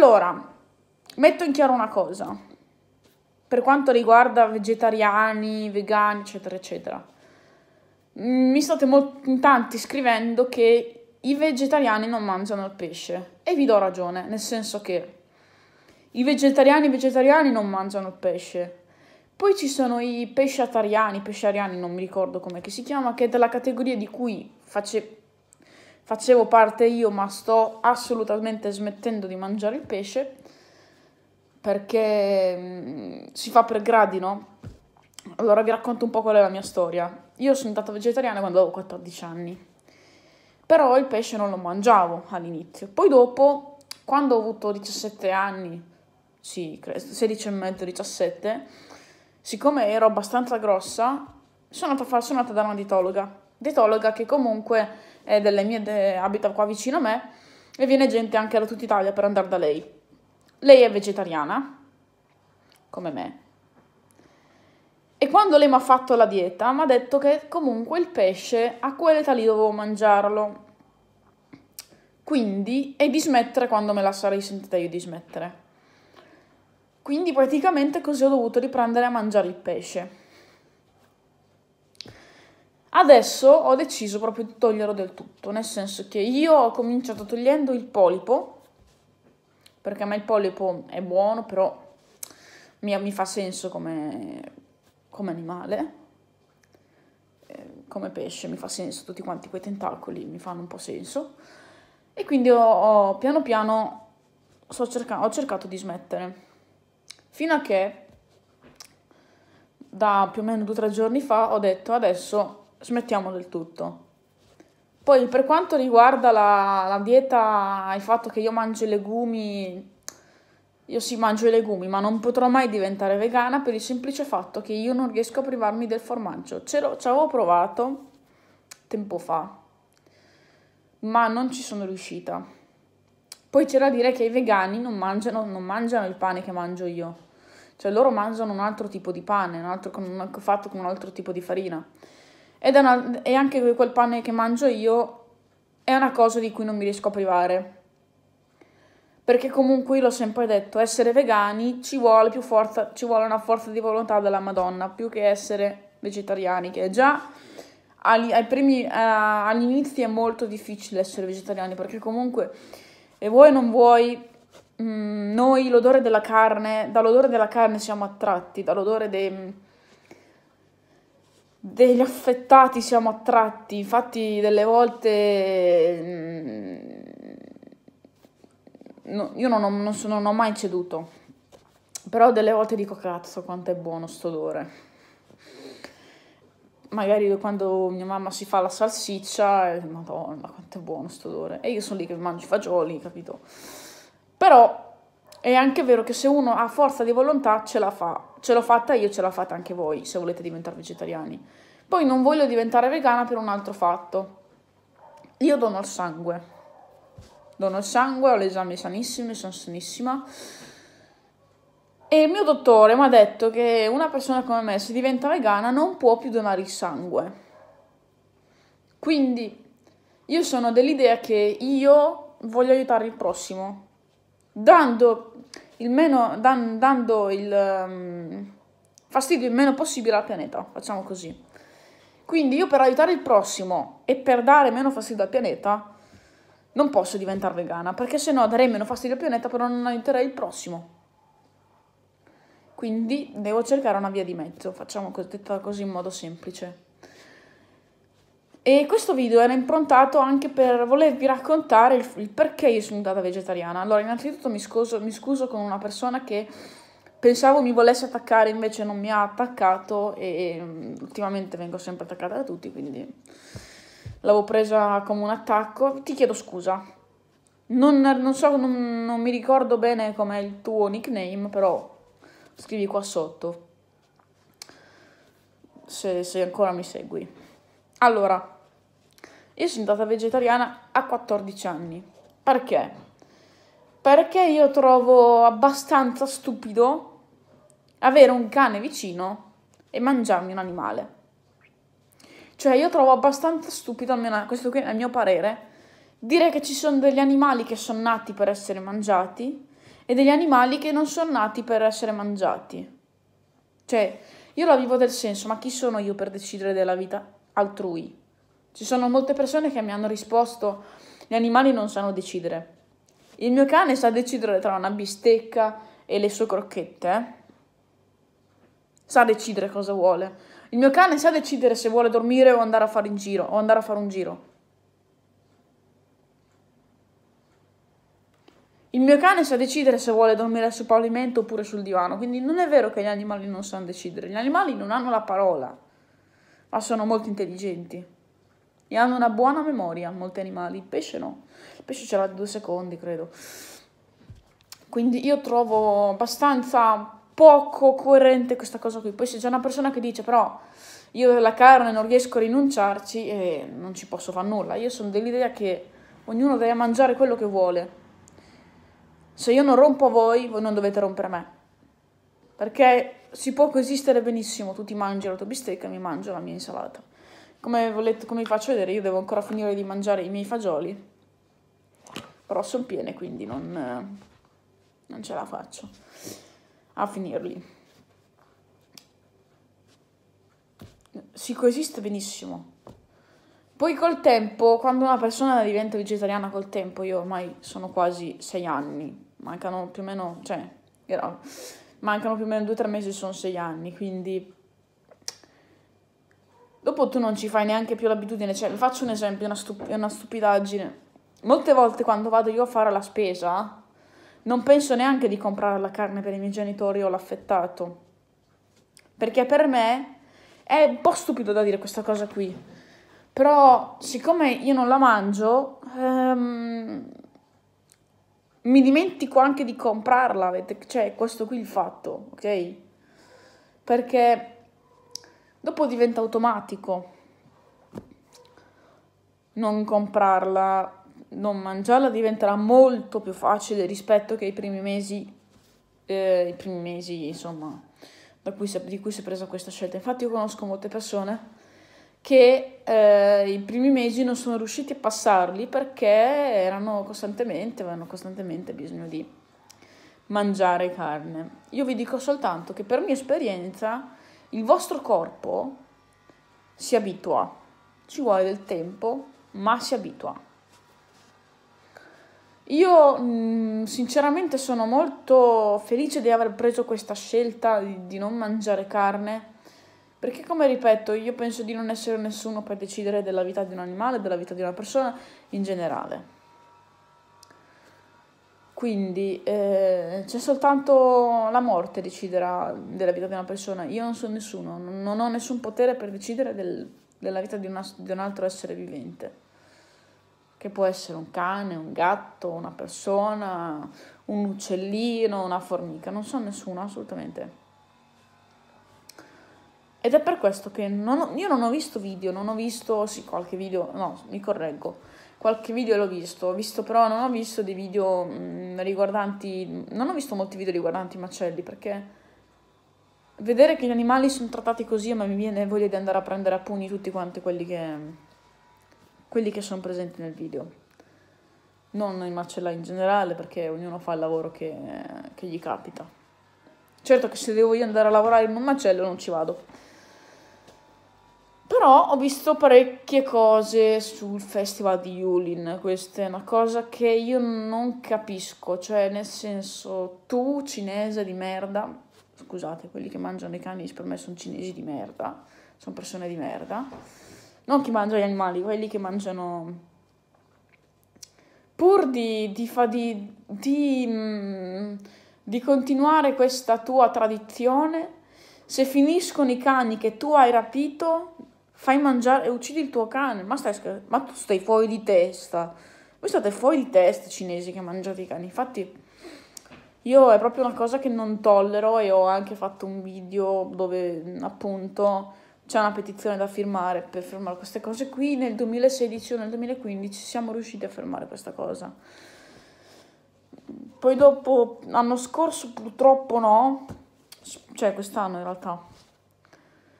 Allora, metto in chiaro una cosa, per quanto riguarda vegetariani, vegani, eccetera, eccetera. Mm, mi state molti, in tanti scrivendo che i vegetariani non mangiano il pesce e vi do ragione, nel senso che i vegetariani e vegetariani non mangiano il pesce. Poi ci sono i pesciatariani, pesciariani non mi ricordo come si chiama, che è della categoria di cui face, facevo parte io, ma sto assolutamente smettendo di mangiare il pesce perché mm, si fa per gradi, no? Allora vi racconto un po' qual è la mia storia. Io sono diventata vegetariana quando avevo 14 anni, però il pesce non lo mangiavo all'inizio. Poi dopo, quando ho avuto 17 anni, sì, 16 e mezzo, 17, siccome ero abbastanza grossa, sono andata, a far, sono andata da una dietologa. Dietologa che comunque è delle mie, de, abita qua vicino a me e viene gente anche da tutta Italia per andare da lei. Lei è vegetariana, come me. E quando lei mi ha fatto la dieta, mi ha detto che comunque il pesce a quell'età lì dovevo mangiarlo. Quindi, e di smettere quando me la sarei sentita io di smettere. Quindi praticamente così ho dovuto riprendere a mangiare il pesce. Adesso ho deciso proprio di toglierlo del tutto, nel senso che io ho cominciato togliendo il polipo, perché a me il polipo è buono, però mi, mi fa senso come, come animale, eh, come pesce, mi fa senso, tutti quanti quei tentacoli mi fanno un po' senso. E quindi ho, ho piano piano cerca- ho cercato di smettere, fino a che da più o meno due o tre giorni fa ho detto adesso smettiamo del tutto. Poi per quanto riguarda la, la dieta, il fatto che io mangio i legumi, io sì mangio i legumi, ma non potrò mai diventare vegana per il semplice fatto che io non riesco a privarmi del formaggio. Ci avevo provato tempo fa, ma non ci sono riuscita. Poi c'è da dire che i vegani non mangiano, non mangiano il pane che mangio io, cioè loro mangiano un altro tipo di pane, un altro, con, fatto con un altro tipo di farina ed è, una, è anche quel pane che mangio io è una cosa di cui non mi riesco a privare. Perché comunque io l'ho sempre detto, essere vegani ci vuole più forza, ci vuole una forza di volontà della Madonna, più che essere vegetariani, che già agli, primi, eh, all'inizio è molto difficile essere vegetariani, perché comunque e vuoi o non vuoi, mh, mm, noi l'odore della carne, dall'odore della carne siamo attratti, dall'odore dei degli affettati siamo attratti, infatti delle volte mm, no, io non ho, non, sono, non ho, mai ceduto, però delle volte dico cazzo quanto è buono sto odore. Magari quando mia mamma si fa la salsiccia, eh, madonna quanto è buono sto odore. E io sono lì che mangio i fagioli, capito? Però è anche vero che se uno ha forza di volontà ce la fa. Ce l'ho fatta io, ce la fate anche voi se volete diventare vegetariani. Poi non voglio diventare vegana per un altro fatto. Io dono il sangue. Dono il sangue, ho le esami sanissimi, sono sanissima. E il mio dottore mi ha detto che una persona come me, se diventa vegana, non può più donare il sangue. Quindi io sono dell'idea che io voglio aiutare il prossimo dando il meno, dan, dando il um, fastidio il meno possibile al pianeta, facciamo così. Quindi io per aiutare il prossimo e per dare meno fastidio al pianeta non posso diventare vegana, perché sennò darei meno fastidio al pianeta però non aiuterei il prossimo. Quindi devo cercare una via di mezzo, facciamo cos- detta così in modo semplice. E questo video era improntato anche per volervi raccontare il, il perché io sono andata vegetariana. Allora, innanzitutto mi scuso, mi scuso con una persona che pensavo mi volesse attaccare, invece non mi ha attaccato e mm, ultimamente vengo sempre attaccata da tutti, quindi l'avevo presa come un attacco. Ti chiedo scusa. Non, non so, non, non, mi ricordo bene com'è il tuo nickname, però scrivi qua sotto se, se ancora mi segui. Allora, io sono stata vegetariana a 14 anni. Perché? Perché io trovo abbastanza stupido avere un cane vicino e mangiarmi un animale. Cioè io trovo abbastanza stupido, almeno questo qui è il mio parere, dire che ci sono degli animali che sono nati per essere mangiati e degli animali che non sono nati per essere mangiati. Cioè, io la vivo del senso, ma chi sono io per decidere della vita altrui? Ci sono molte persone che mi hanno risposto, gli animali non sanno decidere. Il mio cane sa decidere tra una bistecca e le sue crocchette. Eh? Sa decidere cosa vuole. Il mio cane sa decidere se vuole dormire o andare a fare, in giro, o andare a fare un giro. Il mio cane sa decidere se vuole dormire sul pavimento oppure sul divano. Quindi non è vero che gli animali non sanno decidere. Gli animali non hanno la parola, ma sono molto intelligenti. E hanno una buona memoria molti animali, il pesce no. Il pesce ce l'ha due secondi, credo. Quindi io trovo abbastanza poco coerente questa cosa qui. Poi se c'è una persona che dice però io la carne non riesco a rinunciarci e eh, non ci posso fare nulla. Io sono dell'idea che ognuno deve mangiare quello che vuole. Se io non rompo voi, voi non dovete rompere me. Perché si può coesistere benissimo, tu ti mangi la tua bistecca, e mi mangio la mia insalata. Come, volete, come vi faccio vedere, io devo ancora finire di mangiare i miei fagioli. Però sono piene, quindi non, non ce la faccio a finirli. Si coesiste benissimo. Poi col tempo, quando una persona diventa vegetariana col tempo, io ormai sono quasi sei anni, mancano più o meno, cioè, mancano più o meno due o tre mesi, sono sei anni, quindi dopo tu non ci fai neanche più l'abitudine. Cioè, faccio un esempio, una, stup- una stupidaggine. Molte volte quando vado io a fare la spesa, non penso neanche di comprare la carne per i miei genitori o l'affettato. Perché per me è un po' stupido da dire questa cosa qui. Però, siccome io non la mangio, ehm, mi dimentico anche di comprarla. Cioè, questo qui è il fatto, ok? Perché Dopo diventa automatico non comprarla, non mangiarla diventerà molto più facile rispetto che i primi mesi, eh, i primi mesi insomma, cui si, di cui si è presa questa scelta. Infatti io conosco molte persone che eh, i primi mesi non sono riusciti a passarli perché erano costantemente, avevano costantemente bisogno di mangiare carne. Io vi dico soltanto che per mia esperienza il vostro corpo si abitua, ci vuole del tempo, ma si abitua. Io mm, sinceramente sono molto felice di aver preso questa scelta di non mangiare carne, perché come ripeto, io penso di non essere nessuno per decidere della vita di un animale, della vita di una persona in generale. Quindi eh, c'è soltanto la morte deciderà della vita di una persona. Io non sono nessuno, non ho nessun potere per decidere del, della vita di, una, di un altro essere vivente che può essere un cane, un gatto, una persona, un uccellino, una formica, non so nessuno assolutamente. Ed è per questo che non ho, io non ho visto video, non ho visto, sì, qualche video, no, mi correggo, qualche video l'ho visto, ho visto però non ho visto dei video mh, mm, riguardanti, non ho visto molti video riguardanti i macelli perché vedere che gli animali sono trattati così ma mi viene voglia di andare a prendere a pugni tutti quanti quelli che, quelli che sono presenti nel video. Non i macellai in generale perché ognuno fa il lavoro che, che gli capita. Certo che se devo io andare a lavorare in un macello non ci vado. Però ho visto parecchie cose sul festival di Yulin, questa è una cosa che io non capisco, cioè nel senso tu cinese di merda, scusate quelli che mangiano i cani per me sono cinesi di merda, sono persone di merda, non chi mangia gli animali, quelli che mangiano pur di, di, fa, di, di, mm, di continuare questa tua tradizione se finiscono i cani che tu hai rapito, fai mangiare e uccidi il tuo cane. Ma stai scherzando? Ma tu stai fuori di testa. Voi state fuori di testa cinesi che mangiate i cani. Infatti, io è proprio una cosa che non tollero e ho anche fatto un video dove appunto c'è una petizione da firmare per fermare queste cose qui. Nel 2016 o nel 2015 siamo riusciti a fermare questa cosa. Poi dopo, l'anno scorso purtroppo no, cioè quest'anno in realtà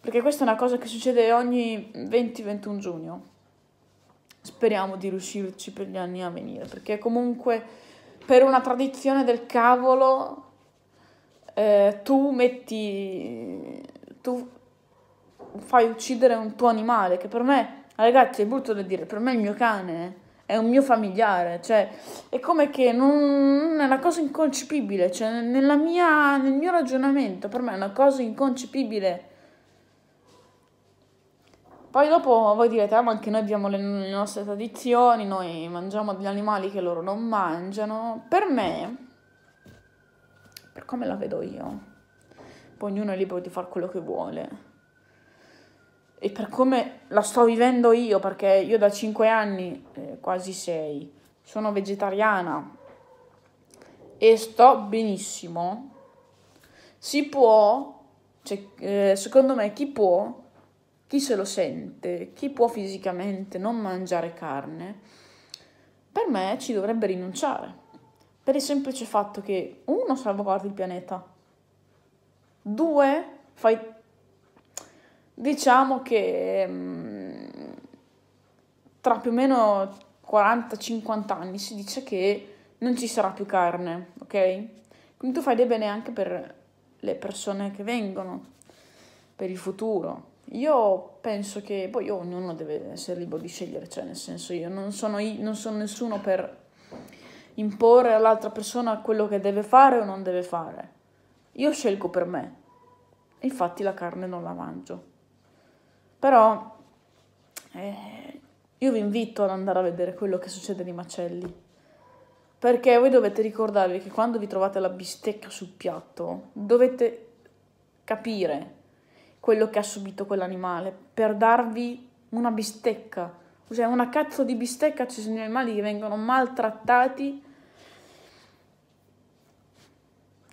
perché questa è una cosa che succede ogni 20-21 giugno. Speriamo di riuscirci per gli anni a venire, perché comunque per una tradizione del cavolo eh, tu metti... tu fai uccidere un tuo animale, che per me, ragazzi, è brutto da dire, per me è il mio cane è un mio familiare, cioè è come che non, è una cosa inconcepibile, cioè nella mia, nel mio ragionamento per me è una cosa inconcepibile poi dopo voi direte, ah, ma anche noi abbiamo le, le nostre tradizioni, noi mangiamo degli animali che loro non mangiano. Per me, per come la vedo io, poi ognuno è libero di fare quello che vuole. E per come la sto vivendo io, perché io da 5 anni, eh, quasi 6, sono vegetariana e sto benissimo, si può, cioè, eh, secondo me chi può chi se lo sente, chi può fisicamente non mangiare carne, per me ci dovrebbe rinunciare. Per il semplice fatto che, uno, salvaguardi il pianeta, due, fai... diciamo che mh, mm, tra più o meno 40-50 anni si dice che non ci sarà più carne, ok? Quindi tu fai del bene anche per le persone che vengono, per il futuro io penso che poi boh, ognuno deve essere libero di scegliere, cioè nel senso io non sono, non sono nessuno per imporre all'altra persona quello che deve fare o non deve fare. Io scelgo per me. Infatti la carne non la mangio. Però eh, io vi invito ad andare a vedere quello che succede nei macelli. Perché voi dovete ricordarvi che quando vi trovate la bistecca sul piatto, dovete capire quello che ha subito quell'animale, per darvi una bistecca. Cioè una cazzo di bistecca ci sono gli animali che vengono maltrattati.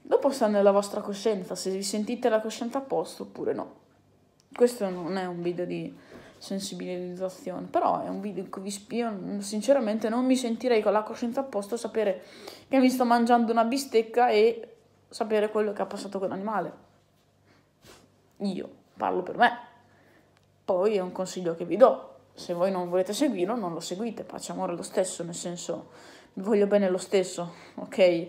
Dopo sta nella vostra coscienza, se vi sentite la coscienza a posto oppure no. Questo non è un video di sensibilizzazione, però è un video in cui vi spiego, sinceramente non mi sentirei con la coscienza a posto sapere che mi sto mangiando una bistecca e sapere quello che ha passato quell'animale. Io parlo per me. Poi è un consiglio che vi do. Se voi non volete seguirlo, non lo seguite. Facciamo amore lo stesso, nel senso, vi voglio bene lo stesso, ok?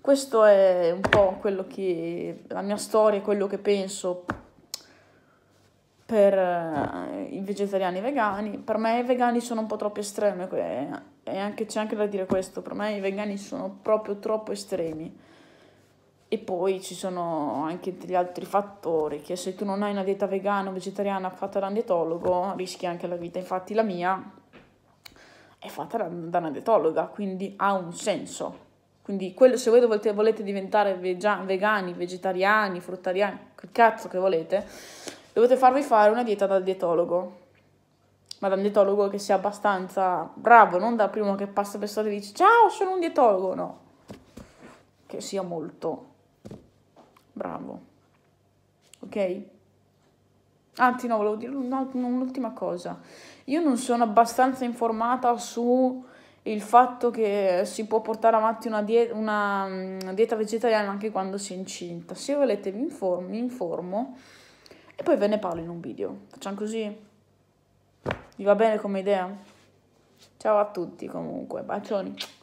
Questo è un po' quello che la mia storia, quello che penso per eh, i vegetariani e i vegani. Per me i vegani sono un po' troppo estremi eh, e anche, c'è anche da dire questo, per me i vegani sono proprio troppo estremi e poi ci sono anche degli altri fattori che se tu non hai una dieta vegana o vegetariana fatta da un dietologo rischi anche la vita. Infatti la mia è fatta da, da una dietologa, quindi ha un senso. Quindi quello, se voi dovete, volete diventare vegia, vegani, vegetariani, fruttariani, che cazzo che volete, dovete farvi fare una dieta dal dietologo. Ma da un dietologo che sia abbastanza bravo, non da primo che passa per strada e dice ciao sono un dietologo, no. Che sia molto bravo. Ok? Anzi, no, volevo dire un'ultima cosa. Io non sono abbastanza informata su il fatto che si può portare avanti una, dieta, una, mm, dieta vegetariana anche quando si è incinta. Se volete vi informo, mi informo e poi ve ne parlo in un video. Facciamo così? Vi va bene come idea? Ciao a tutti comunque, bacioni.